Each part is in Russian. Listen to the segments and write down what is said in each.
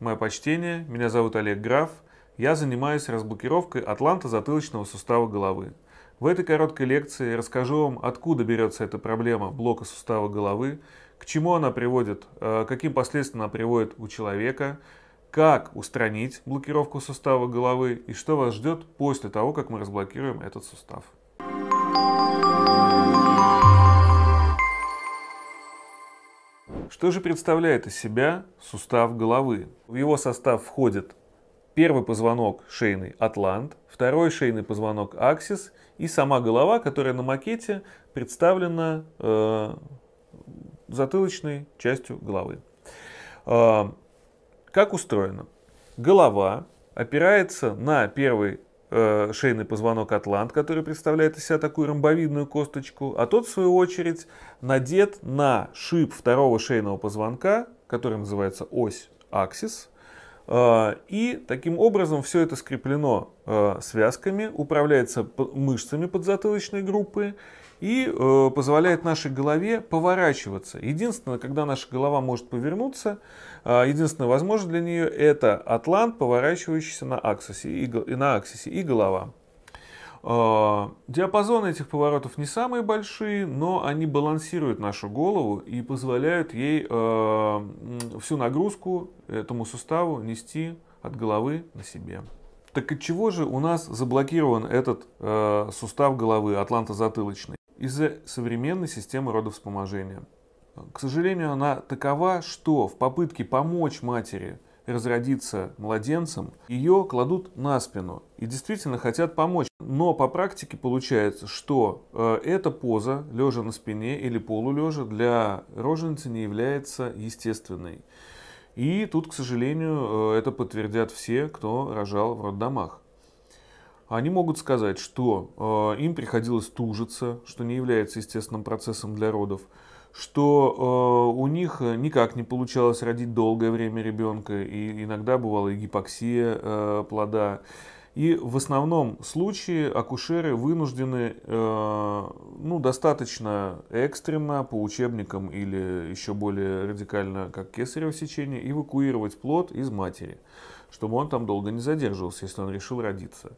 Мое почтение, меня зовут Олег Граф, я занимаюсь разблокировкой Атланта затылочного сустава головы. В этой короткой лекции расскажу вам, откуда берется эта проблема блока сустава головы, к чему она приводит, э, каким последствиям она приводит у человека, как устранить блокировку сустава головы и что вас ждет после того, как мы разблокируем этот сустав. Что же представляет из себя сустав головы? В его состав входит первый позвонок шейный атлант, второй шейный позвонок аксис и сама голова, которая на макете представлена э, затылочной частью головы. Э, как устроено? Голова опирается на первый Э, шейный позвонок атлант, который представляет из себя такую ромбовидную косточку, а тот, в свою очередь, надет на шип второго шейного позвонка, который называется ось аксис, э, и таким образом все это скреплено э, связками, управляется мышцами подзатылочной группы, и э, позволяет нашей голове поворачиваться. Единственное, когда наша голова может повернуться, э, единственная возможность для нее это атлант, поворачивающийся на аксисе и, и на аксисе и голова. Э, диапазон этих поворотов не самые большие, но они балансируют нашу голову и позволяют ей э, всю нагрузку этому суставу нести от головы на себе. Так от чего же у нас заблокирован этот э, сустав головы, атлантозатылочный? из-за современной системы родовспоможения. К сожалению, она такова, что в попытке помочь матери разродиться младенцем, ее кладут на спину и действительно хотят помочь. Но по практике получается, что э, эта поза, лежа на спине или полулежа, для роженицы не является естественной. И тут, к сожалению, э, это подтвердят все, кто рожал в роддомах они могут сказать, что э, им приходилось тужиться, что не является естественным процессом для родов, что э, у них никак не получалось родить долгое время ребенка, и иногда бывала и гипоксия э, плода. И в основном случае акушеры вынуждены э, ну, достаточно экстренно по учебникам или еще более радикально, как кесарево сечение, эвакуировать плод из матери, чтобы он там долго не задерживался, если он решил родиться.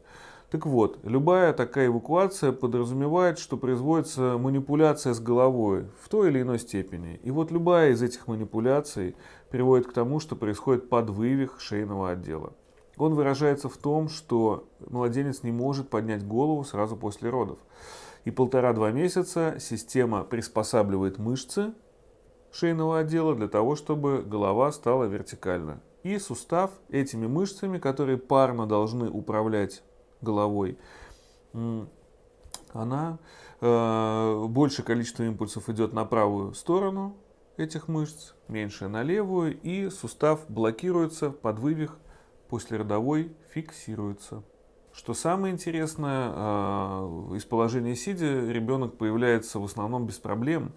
Так вот, любая такая эвакуация подразумевает, что производится манипуляция с головой в той или иной степени. И вот любая из этих манипуляций приводит к тому, что происходит подвывих шейного отдела. Он выражается в том, что младенец не может поднять голову сразу после родов. И полтора-два месяца система приспосабливает мышцы шейного отдела для того, чтобы голова стала вертикальна. И сустав этими мышцами, которые парно должны управлять головой, она э, больше количество импульсов идет на правую сторону этих мышц, меньше на левую, и сустав блокируется под вывих родовой фиксируется. Что самое интересное, э, из положения сидя ребенок появляется в основном без проблем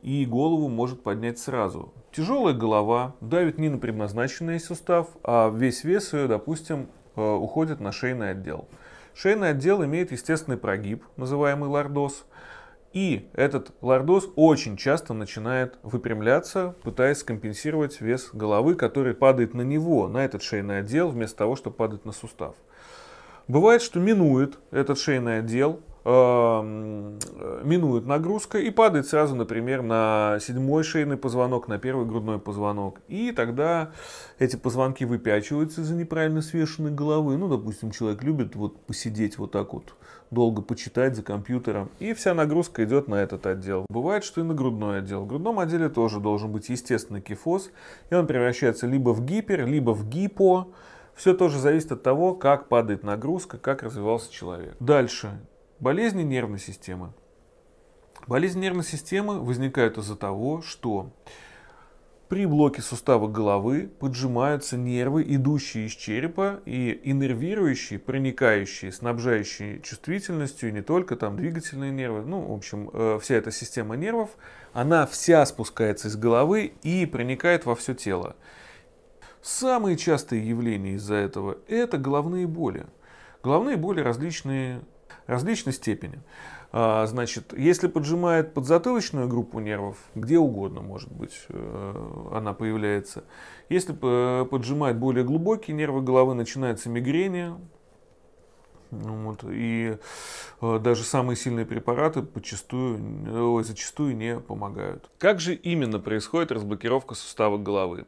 и голову может поднять сразу. Тяжелая голова давит не на предназначенный сустав, а весь вес ее, допустим, э, уходит на шейный отдел. Шейный отдел имеет естественный прогиб, называемый лордоз. И этот лордоз очень часто начинает выпрямляться, пытаясь компенсировать вес головы, который падает на него, на этот шейный отдел, вместо того, чтобы падать на сустав. Бывает, что минует этот шейный отдел, Эм, э, минует нагрузка и падает сразу, например, на седьмой шейный позвонок, на первый грудной позвонок. И тогда эти позвонки выпячиваются из-за неправильно свешенной головы. Ну, допустим, человек любит вот посидеть вот так вот, долго почитать за компьютером, и вся нагрузка идет на этот отдел. Бывает, что и на грудной отдел. В грудном отделе тоже должен быть естественный кифоз, и он превращается либо в гипер, либо в гипо. Все тоже зависит от того, как падает нагрузка, как развивался человек. Дальше. Болезни нервной системы. Болезни нервной системы возникают из-за того, что при блоке сустава головы поджимаются нервы, идущие из черепа и иннервирующие, проникающие, снабжающие чувствительностью, и не только, там двигательные нервы, ну, в общем, э, вся эта система нервов, она вся спускается из головы и проникает во все тело. Самые частые явления из-за этого – это головные боли. Головные боли различные, различной степени. А, значит, если поджимает подзатылочную группу нервов, где угодно, может быть, э, она появляется. Если э, поджимает более глубокие нервы головы, начинается мигрени, ну вот. И э, даже самые сильные препараты почастую, э, зачастую не помогают. Как же именно происходит разблокировка сустава головы?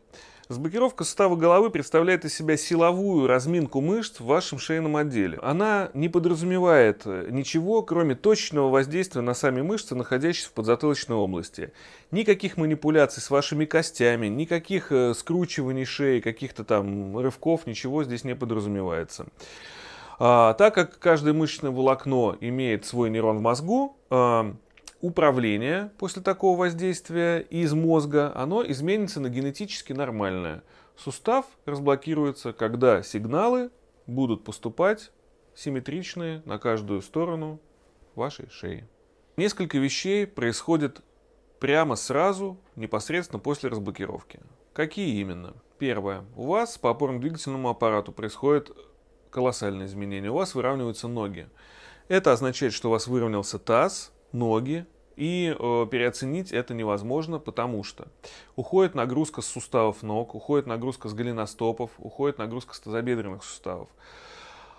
Разблокировка сустава головы представляет из себя силовую разминку мышц в вашем шейном отделе. Она не подразумевает э, ничего, кроме точного воздействия на сами мышцы, находящиеся в подзатылочной области. Никаких манипуляций с вашими костями, никаких скручиваний шеи, каких-то там рывков, ничего здесь не подразумевается. А, так как каждое мышечное волокно имеет свой нейрон в мозгу, а, управление после такого воздействия из мозга, оно изменится на генетически нормальное. Сустав разблокируется, когда сигналы будут поступать симметричные на каждую сторону вашей шеи. Несколько вещей происходит прямо сразу, непосредственно после разблокировки. Какие именно? Первое. У вас по опорно-двигательному аппарату происходит колоссальное изменение, у вас выравниваются ноги. Это означает, что у вас выровнялся таз, ноги, и э, переоценить это невозможно, потому что уходит нагрузка с суставов ног, уходит нагрузка с голеностопов, уходит нагрузка с тазобедренных суставов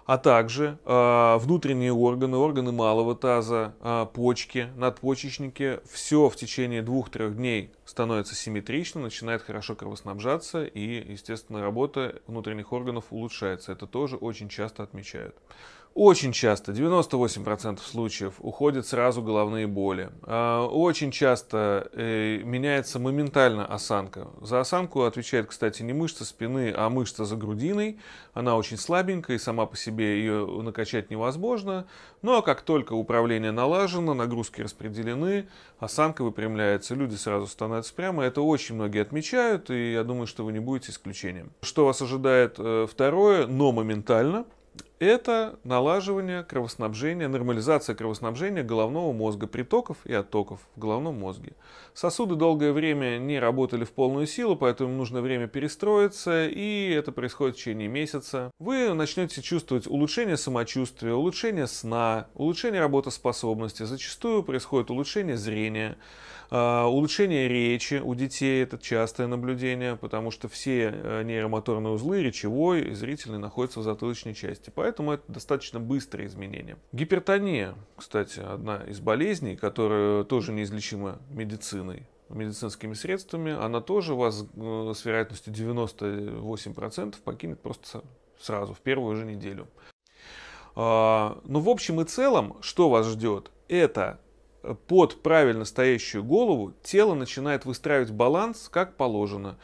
а также э, внутренние органы, органы малого таза, э, почки, надпочечники. Все в течение двух-трех дней становится симметрично, начинает хорошо кровоснабжаться и, естественно, работа внутренних органов улучшается. Это тоже очень часто отмечают. Очень часто, 98% случаев, уходят сразу головные боли. А, очень часто э, меняется моментально осанка. За осанку отвечает, кстати, не мышца спины, а мышца за грудиной. Она очень слабенькая, и сама по себе ее накачать невозможно. Но ну, а как только управление налажено, нагрузки распределены, осанка выпрямляется, люди сразу становятся прямо. Это очень многие отмечают, и я думаю, что вы не будете исключением. Что вас ожидает э, второе, но моментально – это налаживание кровоснабжения, нормализация кровоснабжения головного мозга, притоков и оттоков в головном мозге. Сосуды долгое время не работали в полную силу, поэтому нужно время перестроиться, и это происходит в течение месяца. Вы начнете чувствовать улучшение самочувствия, улучшение сна, улучшение работоспособности, зачастую происходит улучшение зрения, а, улучшение речи у детей, это частое наблюдение, потому что все э, нейромоторные узлы, речевой и зрительный, находятся в затылочной части. Поэтому это достаточно быстрые изменения. Гипертония, кстати, одна из болезней, которая тоже неизлечима медициной медицинскими средствами, она тоже вас э, с вероятностью 98% покинет просто сразу, в первую же неделю. А, Но ну, в общем и целом, что вас ждет, это э, под правильно стоящую голову тело начинает выстраивать баланс как положено.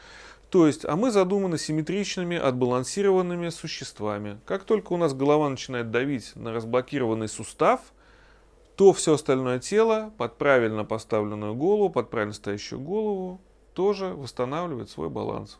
То есть, а мы задуманы симметричными, отбалансированными существами. Как только у нас голова начинает давить на разблокированный сустав, то все остальное тело под правильно поставленную голову, под правильно стоящую голову, тоже восстанавливает свой баланс.